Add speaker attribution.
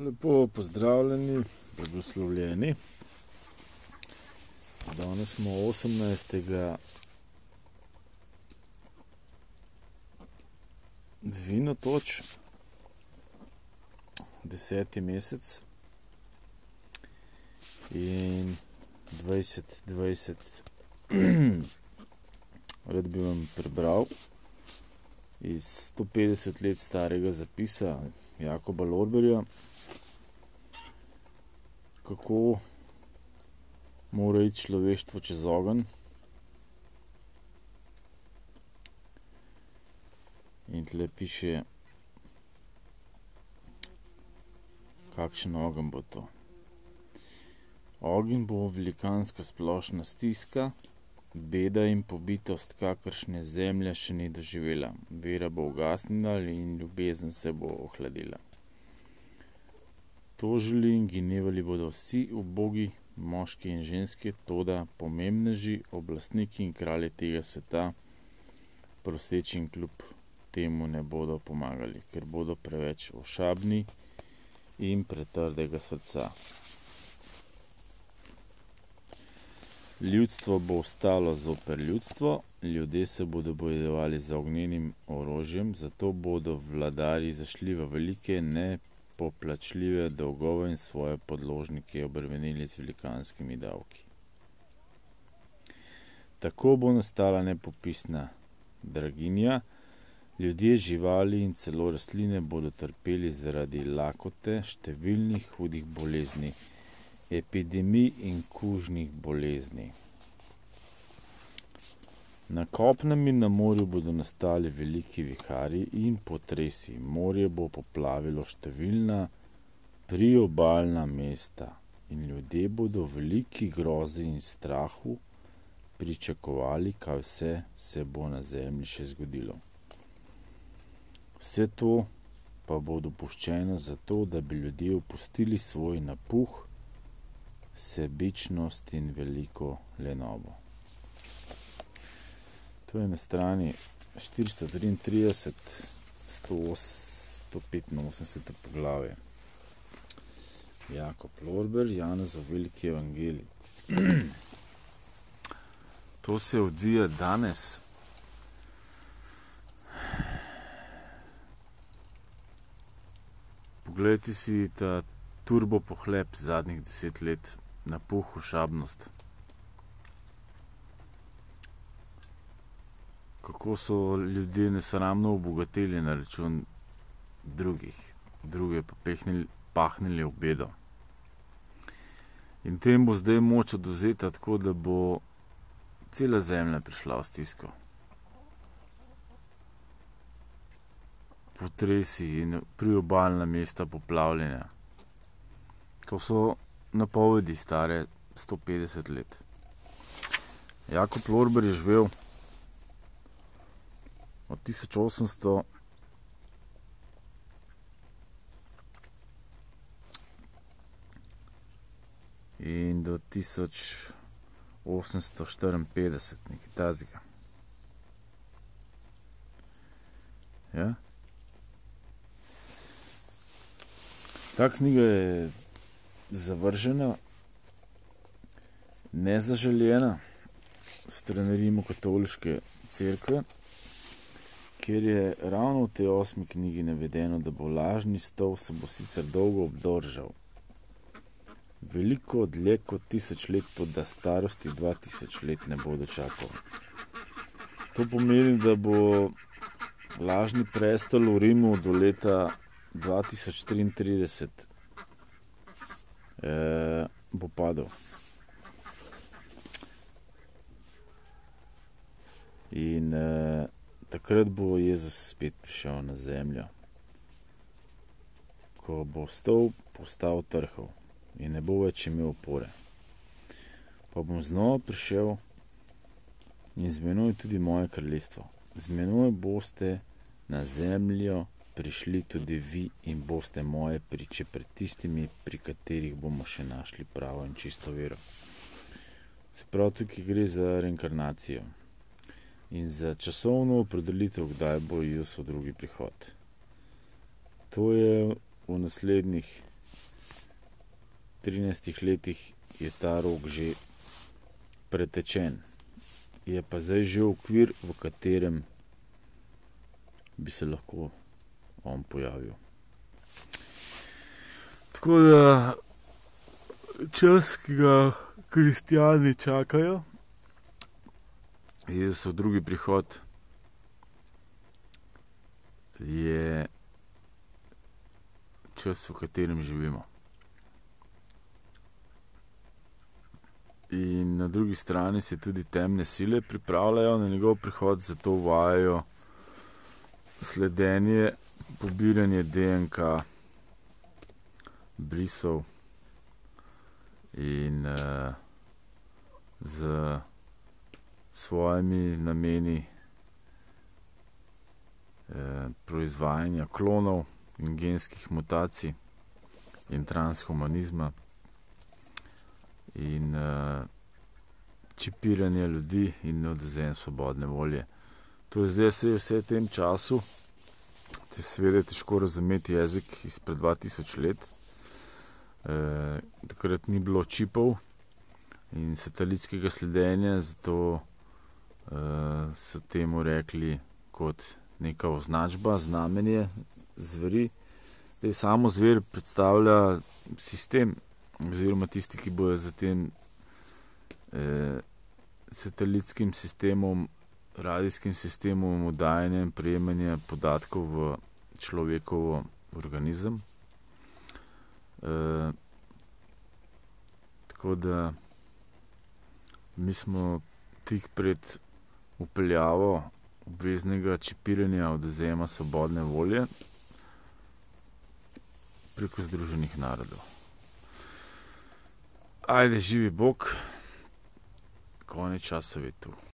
Speaker 1: Lepo pozdravljeni, blagoslovljeni. Danes smo 18. Vino toč, deseti mesec in 2020 rad bi vam prebral iz 150 let starega zapisa Jakoba Lorberja kako mora iti človeštvo čez ogenj. In tle piše, kakšen ogen bo to. Ogen bo velikanska splošna stiska, beda in pobitost, kakršne zemlja še ni doživela. Vera bo ugasnila in ljubezen se bo ohladila tožili in ginevali bodo vsi ubogi, moški in ženske, toda pomembneži, oblastniki in kralje tega sveta, proseči in kljub temu ne bodo pomagali, ker bodo preveč ošabni in pretrdega srca. Ljudstvo bo ostalo zoper ljudstvo, ljudje se bodo bojevali za ognjenim orožjem, zato bodo vladari zašli v velike neprijetnosti poplačljive dolgove in svoje podložnike obremenili z velikanskimi davki. Tako bo nastala nepopisna draginja, ljudje, živali in celo rastline bodo trpeli zaradi lakote, številnih hudih bolezni, epidemij in kužnih bolezni. Na kopnem in na morju bodo nastali veliki viharji in potresi. Morje bo poplavilo številna priobaljna mesta in ljudje bodo veliki grozi in strahu pričakovali, kaj vse se bo na zemlji še zgodilo. Vse to pa bo dopuščeno zato, da bi ljudje opustili svoj napuh, sebičnost in veliko lenovo. To je na strani 433, 185 poglavje. Jakob Lorber, Janezov veliki evangelij. To se odvija danes. Poglejte si ta turbo pohleb zadnjih deset let, napuh, ošabnost. kako so ljudje nesramno obogatili na račun drugih, druge pa pehnili, pahnili v bedo. In tem bo zdaj moč oduzeta tako, da bo cela zemlja prišla v stisko. Potresi in priobalna mesta poplavljena. To so napovedi stare 150 let. Jakob Lorber je živel od 1800 in do 1854 nekaj tazika ja ta knjiga je zavržena nezaželjena strani rimokatoliške cerkve Ker je ravno v tej osmi knjigi navedeno, da bo lažni stol se bo sicer dolgo obdržal, veliko dlje kot tisoč let, pa da starosti 2000 let ne bo dočakal. To pomeni, da bo lažni prestol v Rimu do leta 2033 eh, padel. In eh, takrat bo Jezus spet prišel na zemljo, ko bo stol postal trhov in ne bo več imel opore. Pa bom znova prišel in zmenuj tudi moje kraljestvo. Zmenuj boste na zemljo, prišli tudi vi in boste moje priče pred tistimi, pri katerih bomo še našli pravo in čisto vero. Se pravi, tukaj gre za reinkarnacijo in za časovno opredelitev, kdaj bo Jezus drugi prihod. To je v naslednjih 13 letih, je ta rok že pretečen. Je pa zdaj že okvir, v katerem bi se lahko on pojavil. Tako da čas, ki ga kristijani čakajo. Jezusov drugi prihod je čas, v katerem živimo. In na drugi strani se tudi temne sile pripravljajo na njegov prihod, zato uvajajo sledenje, pobiranje DNK, brisov in uh, z svojimi nameni eh, proizvajanja klonov in genskih mutacij in transhumanizma in eh, čipiranje ljudi in neodezen svobodne volje. To torej, je zdaj vse v tem času, te seveda težko razumeti jezik izpred 2000 let, eh, takrat ni bilo čipov in satelitskega sledenja, zato vsega, uh, eh, so temu rekli kot neka označba, znamenje zveri. Zdaj, samo zver predstavlja sistem, oziroma tisti, ki bojo za tem eh, satelitskim sistemom, radijskim sistemom oddajanja in prejemanja podatkov v človekov organizem. Eh, tako da mi smo tik pred upeljavo obveznega čipiranja odzema svobodne volje preko Združenih narodov. Ajde, živi Bog, konec časa je tu.